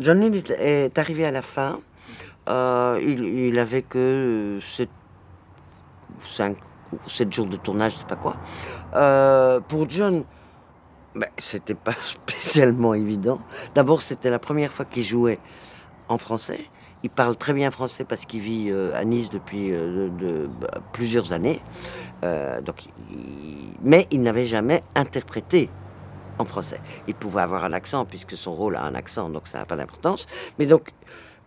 John est arrivé à la fin. Euh, il, il, avait que 7, jours de tournage, je sais pas quoi. Euh, pour John, ben, c'était pas spécialement évident. D'abord, c'était la première fois qu'il jouait en français. Il parle très bien français parce qu'il vit euh, à Nice depuis de, bah, plusieurs années. donc, mais il n'avait jamais interprété en français. Il pouvait avoir un accent, puisque son rôle a un accent, donc ça n'a pas d'importance. Mais donc,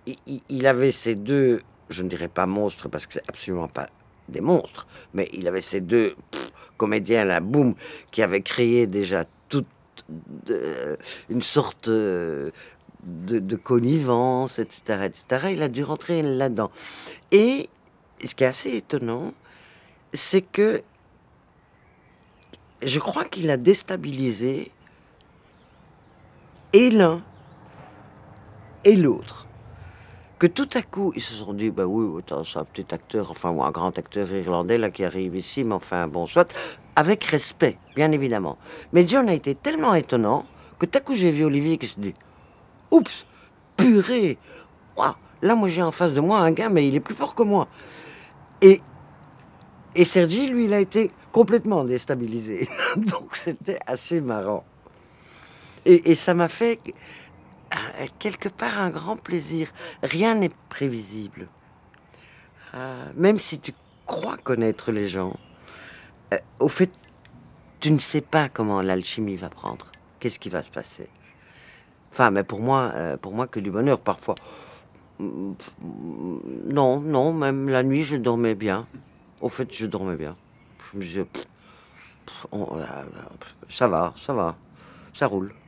il, avait ces deux, je ne dirais pas monstres, parce que c'est absolument pas des monstres, mais il avait ces deux comédiens, la boum, qui avaient créé déjà toute euh, une sorte... Euh, de, de, connivence, etc., etc. Il a dû rentrer là-dedans. Et ce qui est assez étonnant, c'est que je crois qu'il a déstabilisé et l'un et l'autre. Que tout à coup, ils se sont dit, bah oui, c'est un petit acteur, enfin, un grand acteur irlandais là qui arrive ici, mais enfin, bon, soit, avec respect, bien évidemment. Mais John a été tellement étonnant que tout à coup, j'ai vu Olivier qui se dit, oups, purée, là, moi, j'ai en face de moi un gars, mais il est plus fort que moi. Et, et Sergi, lui, il a été complètement déstabilisé. Donc, c'était assez marrant. Et, ça m'a fait euh, quelque part un grand plaisir. Rien n'est prévisible. Euh, même si tu crois connaître les gens, euh, au fait, tu ne sais pas comment l'alchimie va prendre. Qu'est-ce qui va se passer Enfin, mais pour moi, pour moi que du bonheur parfois. Mm, non, non, même la nuit, je dormais bien. Au fait, je dormais bien. Je me disais, ça va, ça va, ça roule.